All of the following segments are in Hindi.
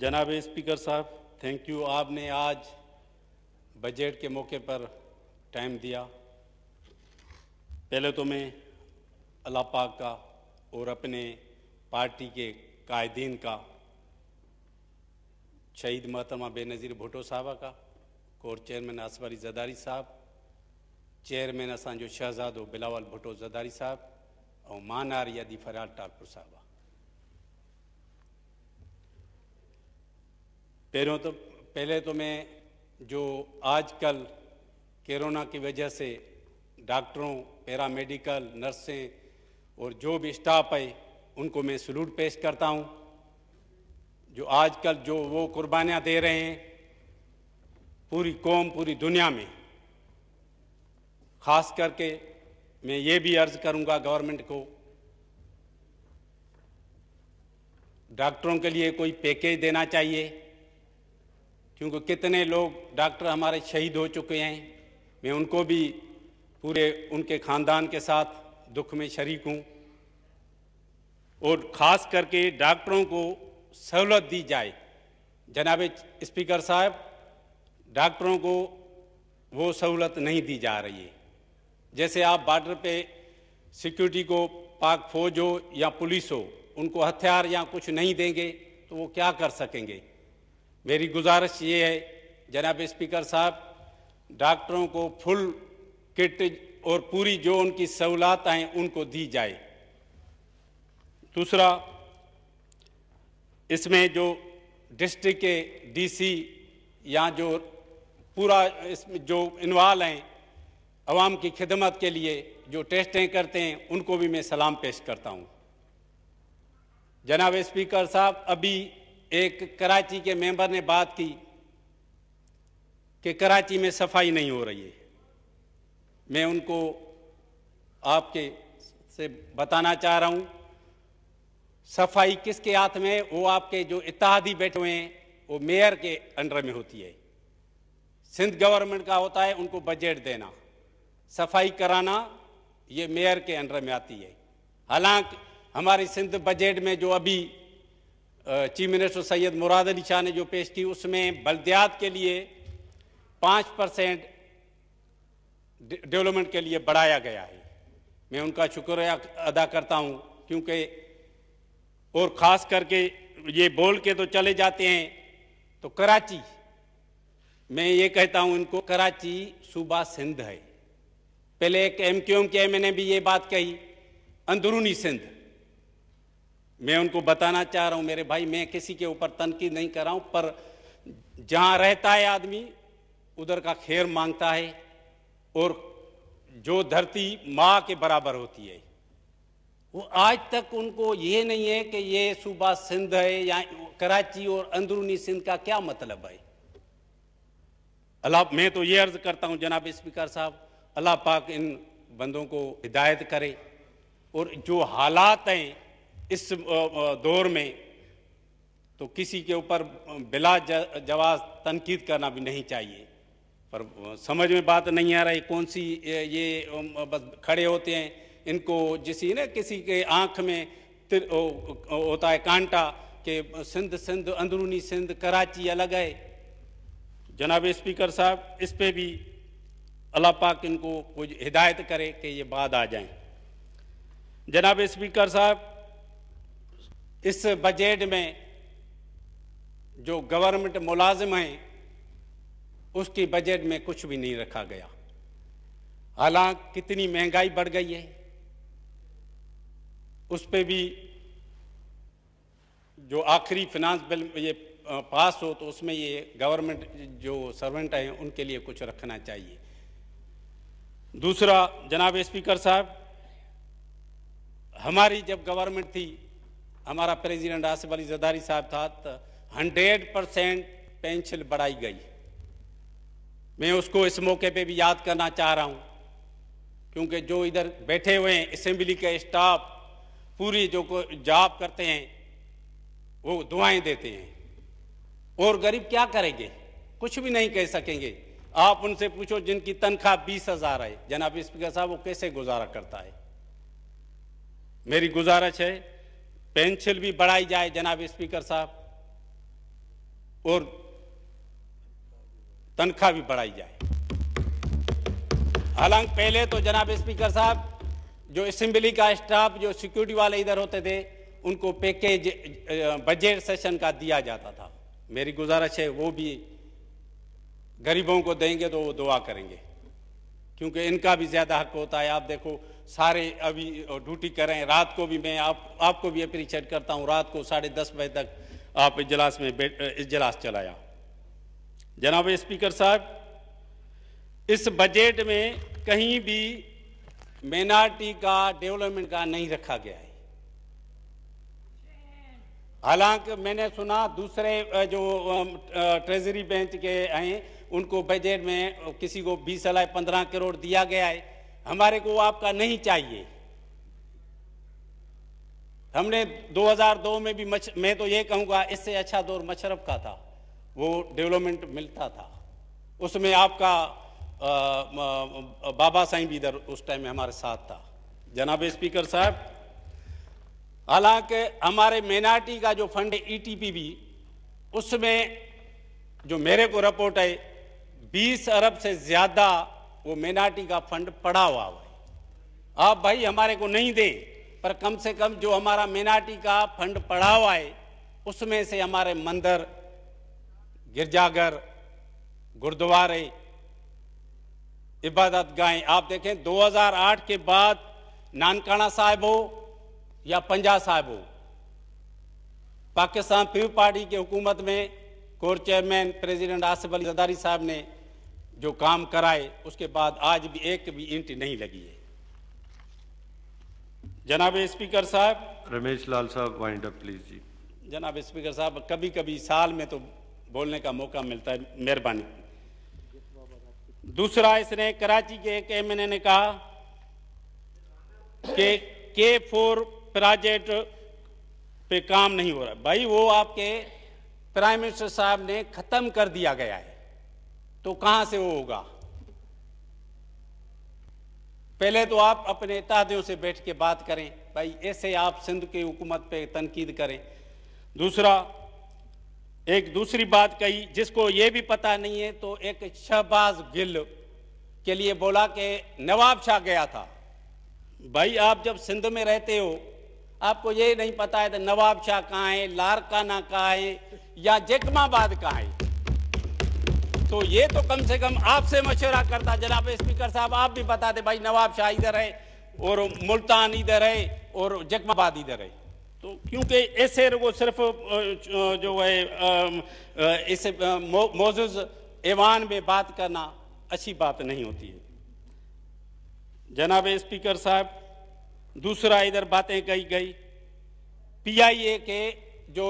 जनाब स्पीकर साहब थैंक यू आपने आज बजट के मौके पर टाइम दिया पहले तो मैं अल्लाह पाक का और अपने पार्टी के कायदीन का शहीद महतमा बेनज़ीर भुटो साहबा का और चेयरमैन असवरी जदारी साहब चेयरमैन असो शहज़ादो बिलावल भुटो जदारी साहब और मानार यादी फरार ठाकुर साहबा पहले तो पहले तो मैं जो आजकल कोरोना की वजह से डॉक्टरों पैरामेडिकल नर्सें और जो भी स्टाफ है उनको मैं सलूट पेश करता हूं जो आजकल जो वो कुर्बानियां दे रहे हैं पूरी कौम पूरी दुनिया में खास करके मैं ये भी अर्ज करूंगा गवर्नमेंट को डॉक्टरों के लिए कोई पैकेज देना चाहिए क्योंकि कितने लोग डॉक्टर हमारे शहीद हो चुके हैं मैं उनको भी पूरे उनके खानदान के साथ दुख में शरीक हूँ और ख़ास करके डॉक्टरों को सहूलत दी जाए जनाब स्पीकर साहब डॉक्टरों को वो सहूलत नहीं दी जा रही है जैसे आप बॉर्डर पे सिक्योरिटी को पाक फौज हो या पुलिस हो उनको हथियार या कुछ नहीं देंगे तो वो क्या कर सकेंगे मेरी गुजारिश ये है जनाब स्पीकर साहब डॉक्टरों को फुल किट और पूरी जो उनकी सहूलत हैं उनको दी जाए दूसरा इसमें जो डिस्ट्रिक्ट के डीसी या जो पूरा इसमें जो इन्वाल्व हैं आवाम की खिदमत के लिए जो टेस्टें करते हैं उनको भी मैं सलाम पेश करता हूँ जनाब स्पीकर साहब अभी एक कराची के मेंबर ने बात की कि कराची में सफाई नहीं हो रही है मैं उनको आपके से बताना चाह रहा हूं सफाई किसके हाथ में वो आपके जो इतिहादी बैठे हुए हैं वो मेयर के अंडर में होती है सिंध गवर्नमेंट का होता है उनको बजट देना सफाई कराना ये मेयर के अंडर में आती है हालांकि हमारी सिंध बजट में जो अभी चीफ मिनिस्टर सैयद मुराद अली शाह ने जो पेश की उसमें बल्दियात के लिए पाँच परसेंट डेवलपमेंट के लिए बढ़ाया गया है मैं उनका शुक्र अदा करता हूं क्योंकि और ख़ास करके ये बोल के तो चले जाते हैं तो कराची मैं ये कहता हूं इनको कराची सूबा सिंध है पहले एक एम क्यू एम के एम ने भी ये बात कही अंदरूनी सिंध मैं उनको बताना चाह रहा हूं मेरे भाई मैं किसी के ऊपर तनकीद नहीं कर रहा हूं पर जहां रहता है आदमी उधर का खैर मांगता है और जो धरती माँ के बराबर होती है वो आज तक उनको ये नहीं है कि ये सूबा सिंध है या कराची और अंदरूनी सिंध का क्या मतलब है अल्लाह मैं तो ये अर्ज करता हूँ जनाब स्पीकर साहब अल्लाह पाक इन बंदों को हिदायत करे और जो हालात हैं इस दौर में तो किसी के ऊपर बिला जवाब तनकीद करना भी नहीं चाहिए पर समझ में बात नहीं आ रही कौन सी ये बस खड़े होते हैं इनको जिस ना किसी के आँख में होता है कांटा कि सिंध सिंध अंदरूनी सिंध कराची अलग है जनाब स्पीकर साहब इस पे भी अल्लाह पाक इनको कुछ हिदायत करे कि ये बाद आ जाएं जनाब स्पीकर साहब इस बजट में जो गवर्नमेंट मुलाजिम हैं उसकी बजट में कुछ भी नहीं रखा गया हालांकि कितनी महंगाई बढ़ गई है उस पर भी जो आखिरी फिनांस बिल ये पास हो तो उसमें ये गवर्नमेंट जो सर्वेंट हैं उनके लिए कुछ रखना चाहिए दूसरा जनाब स्पीकर साहब हमारी जब गवर्नमेंट थी हमारा प्रेसिडेंट आसिफ अली जदारी साहब था तो हंड्रेड परसेंट पेंशन बढ़ाई गई मैं उसको इस मौके पे भी याद करना चाह रहा हूँ क्योंकि जो इधर बैठे हुए हैं असेंबली के स्टाफ पूरी जो को जॉब करते हैं वो दुआएं देते हैं और गरीब क्या करेंगे कुछ भी नहीं कह सकेंगे आप उनसे पूछो जिनकी तनख्वाह बीस हजार है जनाब स्पीकर साहब वो कैसे गुजारा करता है मेरी गुजारिश है पेंशन भी बढ़ाई जाए जनाब स्पीकर साहब और तनख्वाह भी बढ़ाई जाए हालांकि पहले तो जनाब स्पीकर साहब जो असम्बली का स्टाफ जो सिक्योरिटी वाले इधर होते थे उनको पैकेज बजट सेशन का दिया जाता था मेरी गुजारिश है वो भी गरीबों को देंगे तो वो दुआ करेंगे क्योंकि इनका भी ज़्यादा हक होता है आप देखो सारे अभी ड्यूटी कर रहे हैं रात को भी मैं आप आपको भी अप्रिशिएट करता हूं रात को साढ़े दस बजे तक आप इजलास में इजलास चलाया जनाब स्पीकर साहब इस बजट में कहीं भी मेनार्टी का डेवलपमेंट का नहीं रखा गया है हालांकि मैंने सुना दूसरे जो ट्रेजरी बेंच के हैं उनको बजट में किसी को बीस लाख पंद्रह करोड़ दिया गया है हमारे को आपका नहीं चाहिए हमने 2002 में भी मच, मैं तो ये कहूंगा इससे अच्छा दौर मशरफ का था वो डेवलपमेंट मिलता था उसमें आपका आ, आ, बाबा साईं भी इधर उस टाइम में हमारे साथ था जनाब स्पीकर साहब हालांकि हमारे मेनार्टी का जो फंड है ईटीपी e भी उसमें जो मेरे को रिपोर्ट है 20 अरब से ज़्यादा वो मेनाटी का फंड पड़ा हुआ है आप भाई हमारे को नहीं दे पर कम से कम जो हमारा मेनाटी का फंड पड़ा हुआ है उसमें से हमारे मंदिर गिरजाघर गुरुद्वारे इबादत गाहें आप देखें 2008 के बाद नानकाना साहब हो या पंजा साहब हो पाकिस्तान पीपल पार्टी की हुकूमत में co chairman president Asif Ali Zardari साहब ने जो काम कराए उसके बाद आज भी एक भी इंट नहीं लगी है जनाब स्पीकर साहब रमेश लाल साहब वाइंड अप प्लीज जी जनाब स्पीकर साहब कभी कभी साल में तो बोलने का मौका मिलता है मेहरबानी दूसरा इसने कराची के एक एम ने कहा कि के फोर प्रोजेक्ट पे काम नहीं हो रहा भाई वो आपके प्राइम मिनिस्टर साहब ने खत्म कर दिया गया है तो कहां से वो होगा पहले तो आप अपने इतिहादियों से बैठ के बात करें भाई ऐसे आप सिंध की हुकूमत पे तनकीद करें दूसरा एक दूसरी बात कही जिसको ये भी पता नहीं है तो एक शहबाज गिल के लिए बोला कि नवाब शाह गया था भाई आप जब सिंध में रहते हो आपको ये नहीं पता है तो नवाब शाह कहाँ है लारकाना कहाँ है या जेकमाबाद कहाँ है तो ये तो कम से कम आपसे मशवरा करता जनाब स्पीकर साहब आप भी बताते भाई नवाब शाह इधर है और मुल्तान इधर है और जकमाबाद इधर है तो क्योंकि ऐसे वो सिर्फ जो है इस मोजुज ऐवान में बात करना अच्छी बात नहीं होती है जनाब स्पीकर साहब दूसरा इधर बातें कही गई पीआईए के जो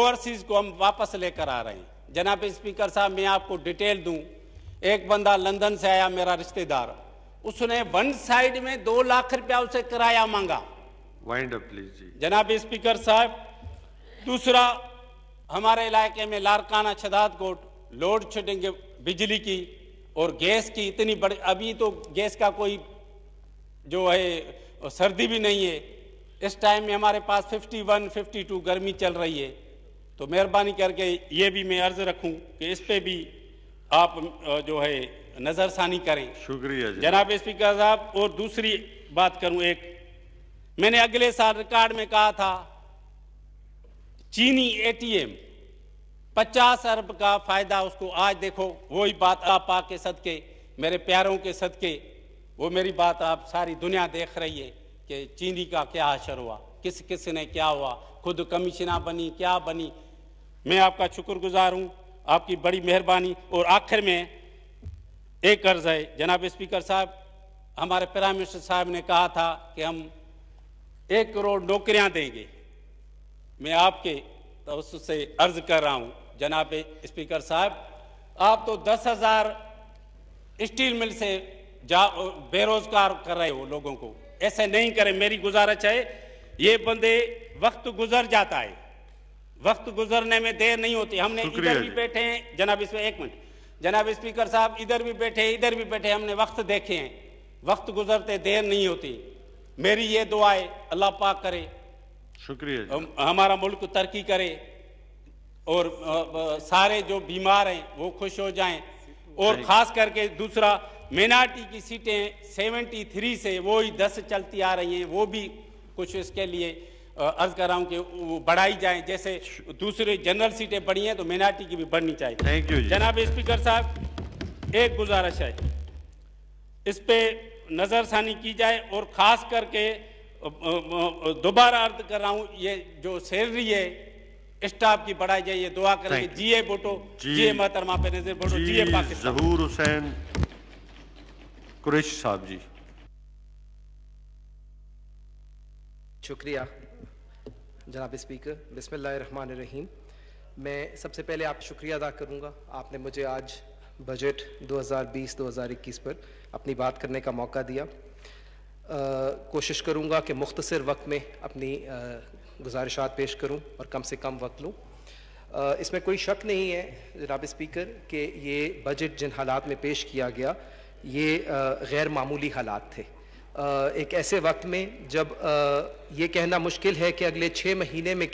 ओवरसीज को हम वापस लेकर आ रहे हैं जनाब स्पीकर साहब मैं आपको डिटेल दूं एक बंदा लंदन से आया मेरा रिश्तेदार उसने वन साइड में दो लाख रुपया उसे किराया मांगा वाइंड अप प्लीज जी जनाब स्पीकर साहब दूसरा हमारे इलाके में लारकाना छदात कोट लोड शेडिंग बिजली की और गैस की इतनी बड़ी अभी तो गैस का कोई जो है सर्दी भी नहीं है इस टाइम में हमारे पास 51, 52 गर्मी चल रही है तो मेहरबानी करके ये भी मैं अर्ज रखूं कि इस पे भी आप जो है नज़रसानी करें शुक्रिया जनाब स्पीकर साहब और दूसरी बात करूं एक मैंने अगले साल रिकॉर्ड में कहा था चीनी एटीएम 50 अरब का फायदा उसको आज देखो वही बात आप आके के सदके मेरे प्यारों के सदके वो मेरी बात आप सारी दुनिया देख रही है कि चीनी का क्या असर हुआ किस किस ने क्या हुआ खुद कमिश्ना बनी क्या बनी मैं आपका शुक्रगुजार हूँ आपकी बड़ी मेहरबानी और आखिर में एक अर्ज है जनाब स्पीकर साहब हमारे प्राइम मिनिस्टर साहब ने कहा था कि हम एक करोड़ नौकरियां देंगे मैं आपके तो से अर्ज कर रहा हूं जनाब स्पीकर साहब आप तो दस हजार स्टील मिल से जा बेरोजगार कर रहे हो लोगों को ऐसे नहीं करें मेरी गुजारिश है ये बंदे वक्त गुजर जाता है वक्त गुजरने में देर नहीं होती हमने इधर भी बैठे हैं जनाब इसमें एक मिनट जनाब स्पीकर साहब इधर भी बैठे इधर भी बैठे हमने वक्त देखे हैं वक्त गुजरते देर नहीं होती मेरी ये दुआएं अल्लाह पाक करे शुक्रिया हम, हमारा मुल्क तरक्की करे और आ, आ, सारे जो बीमार हैं वो खुश हो जाएं और खास करके दूसरा मेनाटी की सीटें सेवेंटी थ्री से वो ही दस चलती आ रही हैं वो भी कुछ इसके लिए अर्ज कर रहा हूँ कि वो बढ़ाई जाए जैसे दूसरे जनरल सीटें बढ़ी हैं तो मेनार्टी की भी बढ़नी चाहिए थैंक यू जनाब स्पीकर साहब एक गुजारिश है इस पर नज़रसानी की जाए और ख़ास करके दोबारा अर्ज कर रहा हूँ ये जो सैलरी है स्टाफ की बढ़ाई जाए ये दुआ करेंगे जी बोटो जी ए मोहतरमा पे नजर बोटो जी जहूर हुसैन कुरेश साहब जी शुक्रिया जनाब स्पीकर रन रहीम मैं सबसे पहले आप शुक्रिया अदा करूंगा आपने मुझे आज बजट 2020-2021 पर अपनी बात करने का मौका दिया आ, कोशिश करूंगा कि मुख्तर वक्त में अपनी गुजारिशात पेश करूं और कम से कम वक्त लूं इसमें कोई शक नहीं है जनाब स्पीकर कि ये बजट जिन हालात में पेश किया गया ये गैर मामूली हालात थे एक ऐसे वक्त में जब ये कहना मुश्किल है कि अगले छः महीने में